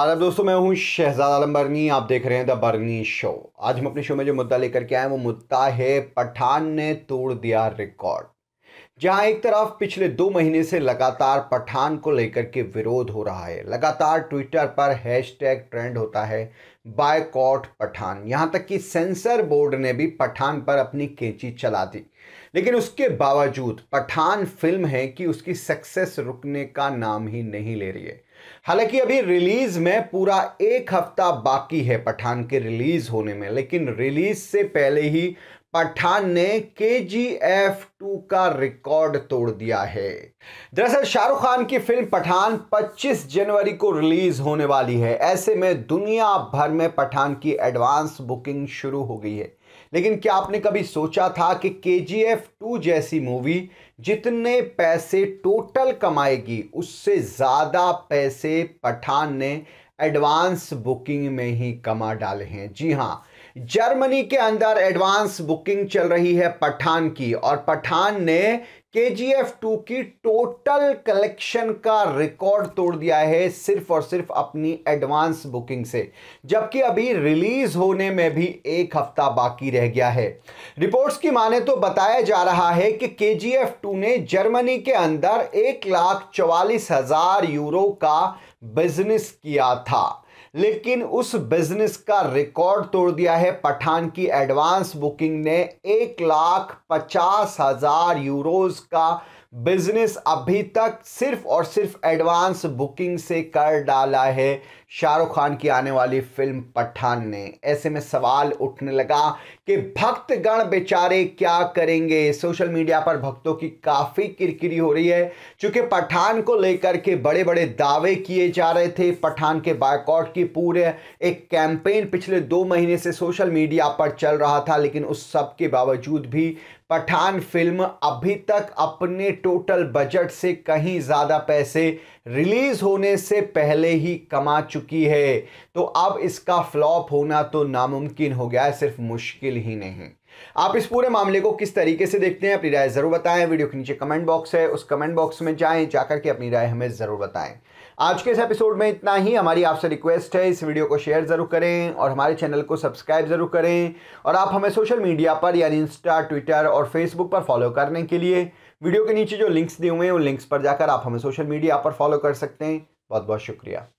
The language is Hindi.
आदम दोस्तों मैं हूं शहजाद आलम बर्नी आप देख रहे हैं द बर्नी शो आज हम अपने शो में जो मुद्दा लेकर के आए वो मुद्दा है पठान ने तोड़ दिया रिकॉर्ड जहां एक तरफ पिछले दो महीने से लगातार पठान को लेकर के विरोध हो रहा है लगातार ट्विटर पर हैशटैग ट्रेंड होता है बायकॉट पठान यहां तक कि सेंसर बोर्ड ने भी पठान पर अपनी कैंची चला दी लेकिन उसके बावजूद पठान फिल्म है कि उसकी सक्सेस रुकने का नाम ही नहीं ले रही है हालांकि अभी रिलीज में पूरा एक हफ्ता बाकी है पठान के रिलीज होने में लेकिन रिलीज से पहले ही पठान ने के जी एफ टू का रिकॉर्ड तोड़ दिया है दरअसल शाहरुख खान की फिल्म पठान 25 जनवरी को रिलीज होने वाली है ऐसे में दुनिया भर में पठान की एडवांस बुकिंग शुरू हो गई है लेकिन क्या आपने कभी सोचा था कि के जी एफ टू जैसी मूवी जितने पैसे टोटल कमाएगी उससे ज़्यादा पैसे पठान ने एडवांस बुकिंग में ही कमा डाले हैं जी हाँ जर्मनी के अंदर एडवांस बुकिंग चल रही है पठान की और पठान ने के जी एफ टू की टोटल कलेक्शन का रिकॉर्ड तोड़ दिया है सिर्फ और सिर्फ अपनी एडवांस बुकिंग से जबकि अभी रिलीज होने में भी एक हफ्ता बाकी रह गया है रिपोर्ट्स की माने तो बताया जा रहा है कि के जी एफ टू ने जर्मनी के अंदर एक लाख चवालीस हजार यूरो का बिजनेस किया था लेकिन उस बिजनेस का रिकॉर्ड तोड़ दिया है पठान की एडवांस बुकिंग ने एक लाख पचास हजार यूरोज का बिजनेस अभी तक सिर्फ और सिर्फ एडवांस बुकिंग से कर डाला है शाहरुख खान की आने वाली फिल्म पठान ने ऐसे में सवाल उठने लगा कि भक्तगण बेचारे क्या करेंगे सोशल मीडिया पर भक्तों की काफ़ी किरकिरी हो रही है क्योंकि पठान को लेकर के बड़े बड़े दावे किए जा रहे थे पठान के बायकॉट की पूरे एक कैंपेन पिछले दो महीने से सोशल मीडिया पर चल रहा था लेकिन उस सब के बावजूद भी पठान फिल्म अभी तक अपने टोटल बजट से कहीं ज़्यादा पैसे रिलीज़ होने से पहले ही कमा चुके चुकी है तो अब इसका फ्लॉप होना तो नामुमकिन हो गया है सिर्फ मुश्किल ही नहीं आप इस पूरे मामले को किस तरीके से देखते हैं अपनी राय ज़रूर बताएं वीडियो के नीचे कमेंट बॉक्स है उस कमेंट बॉक्स में जाएं जाकर के अपनी राय हमें ज़रूर बताएं आज के इस एपिसोड में इतना ही हमारी आपसे रिक्वेस्ट है इस वीडियो को शेयर ज़रूर करें और हमारे चैनल को सब्सक्राइब ज़रूर करें और आप हमें सोशल मीडिया पर यानी इंस्टा ट्विटर और फेसबुक पर फॉलो करने के लिए वीडियो के नीचे जो लिंक्स दिए हुए हैं उन लिंक्स पर जाकर आप हमें सोशल मीडिया पर फॉलो कर सकते हैं बहुत बहुत शुक्रिया